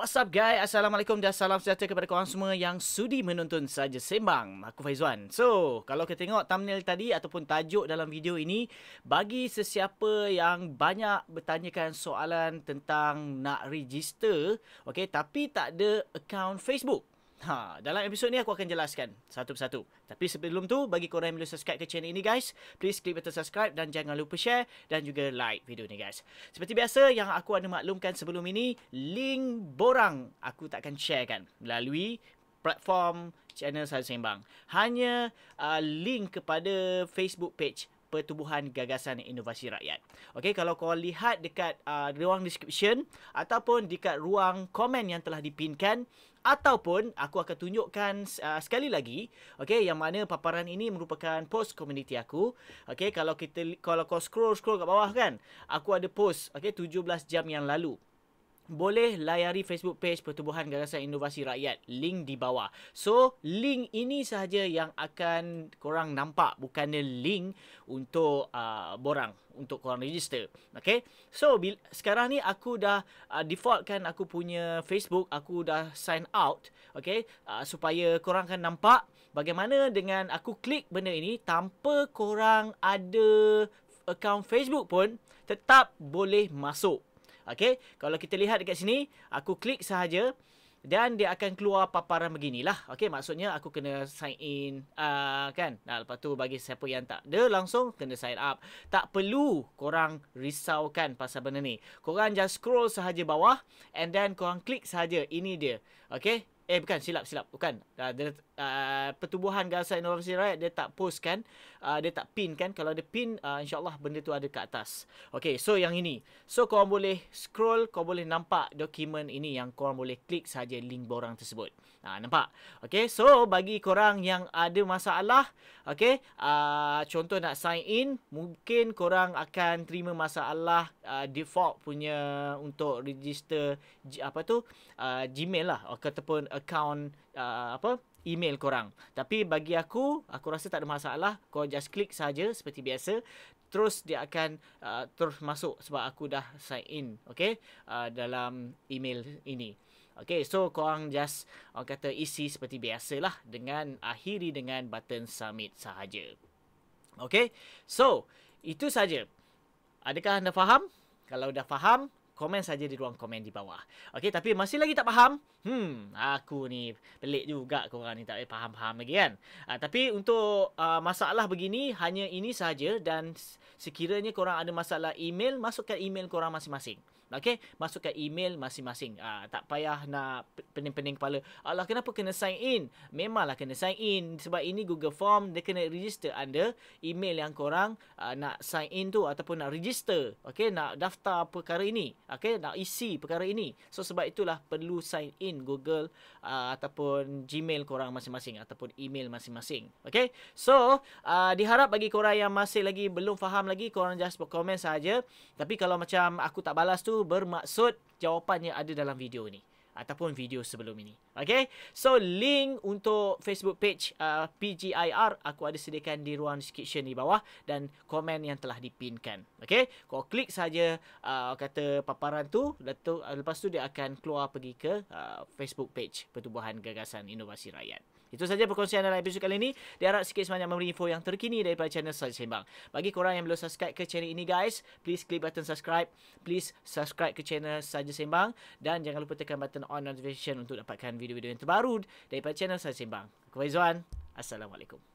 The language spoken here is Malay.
What's up guys? Assalamualaikum dan salam sejahtera kepada korang semua yang sudi menonton saja sembang. Aku Faizwan. So, kalau kita tengok thumbnail tadi ataupun tajuk dalam video ini, bagi sesiapa yang banyak bertanyakan soalan tentang nak register, okay, tapi tak ada account Facebook. Ha, dalam episod ni aku akan jelaskan satu persatu. Tapi sebelum tu, bagi korang yang belum subscribe ke channel ini guys, please klik button subscribe dan jangan lupa share dan juga like video ni guys. Seperti biasa, yang aku ada maklumkan sebelum ini, link borang aku takkan sharekan melalui platform channel Sari Sembang. Hanya uh, link kepada Facebook page pertubuhan gagasan inovasi rakyat. Okey, kalau kau lihat dekat uh, ruang description ataupun dekat ruang komen yang telah dipinkan ataupun aku akan tunjukkan uh, sekali lagi okey yang mana paparan ini merupakan post community aku okey kalau kita kalau kau scroll scroll kat bawah kan aku ada post okey 17 jam yang lalu boleh layari Facebook page Pertubuhan Gagasan Inovasi Rakyat. Link di bawah. So, link ini sahaja yang akan korang nampak. Bukannya link untuk uh, borang, untuk korang register. Okay? So, bil- sekarang ni aku dah uh, defaultkan aku punya Facebook. Aku dah sign out. Okay? Uh, supaya korang kan nampak bagaimana dengan aku klik benda ini tanpa korang ada account Facebook pun tetap boleh masuk Okey, kalau kita lihat dekat sini, aku klik sahaja dan dia akan keluar paparan beginilah. Okey, maksudnya aku kena sign in uh, kan. Nah, lepas tu bagi siapa yang tak ada langsung kena sign up. Tak perlu korang risaukan pasal benda ni. Korang just scroll sahaja bawah and then korang klik sahaja. Ini dia. Okey, eh bukan silap silap bukan uh, dia, uh, pertubuhan Gaza Inovasi Rakyat dia tak post kan uh, dia tak pin kan kalau dia pin uh, insyaallah benda tu ada kat atas Okay, so yang ini so kau boleh scroll kau boleh nampak dokumen ini yang kau boleh klik saja link borang tersebut Ha, nampak? Okay, so bagi korang yang ada masalah, okay, uh, contoh nak sign in, mungkin korang akan terima masalah uh, default punya untuk register apa tu uh, Gmail lah ataupun account uh, apa email korang. Tapi bagi aku, aku rasa tak ada masalah. Kau just klik saja seperti biasa. Terus dia akan uh, terus masuk sebab aku dah sign in. Okay? Uh, dalam email ini. Okay, so korang just orang kata isi seperti biasa lah dengan akhiri dengan button submit sahaja. Okay, so itu saja. Adakah anda faham? Kalau dah faham, komen saja di ruang komen di bawah. Okey, tapi masih lagi tak faham? Hmm, aku ni pelik juga korang ni tak faham-faham lagi kan? Uh, tapi untuk uh, masalah begini, hanya ini sahaja dan sekiranya korang ada masalah email, masukkan email korang masing-masing. Okay, masukkan email masing-masing. Uh, tak payah nak pening-pening kepala. Alah, kenapa kena sign in? Memanglah kena sign in. Sebab ini Google Form, dia kena register anda. Email yang korang uh, nak sign in tu ataupun nak register. Okay, nak daftar perkara ini. Okay, nak isi perkara ini. So, sebab itulah perlu sign in Google uh, ataupun Gmail korang masing-masing ataupun email masing-masing. Okay, so uh, diharap bagi korang yang masih lagi belum faham lagi, korang just berkomen saja. Tapi kalau macam aku tak balas tu, bermaksud jawapannya ada dalam video ni ataupun video sebelum ini. Okay? So, link untuk Facebook page uh, PGIR aku ada sediakan di ruang description di bawah dan komen yang telah dipinkan. Okay? Kau klik saja uh, kata paparan tu, uh, lepas tu dia akan keluar pergi ke uh, Facebook page Pertubuhan Gagasan Inovasi Rakyat. Itu saja perkongsian dalam episod kali ini. Diharap sikit sebanyak memberi info yang terkini daripada channel Sains Sembang. Bagi korang yang belum subscribe ke channel ini guys, please klik button subscribe. Please subscribe ke channel Sains Sembang. Dan jangan lupa tekan button on notification untuk dapatkan video-video yang terbaru daripada channel Sains Sembang. Aku Faizuan. Assalamualaikum.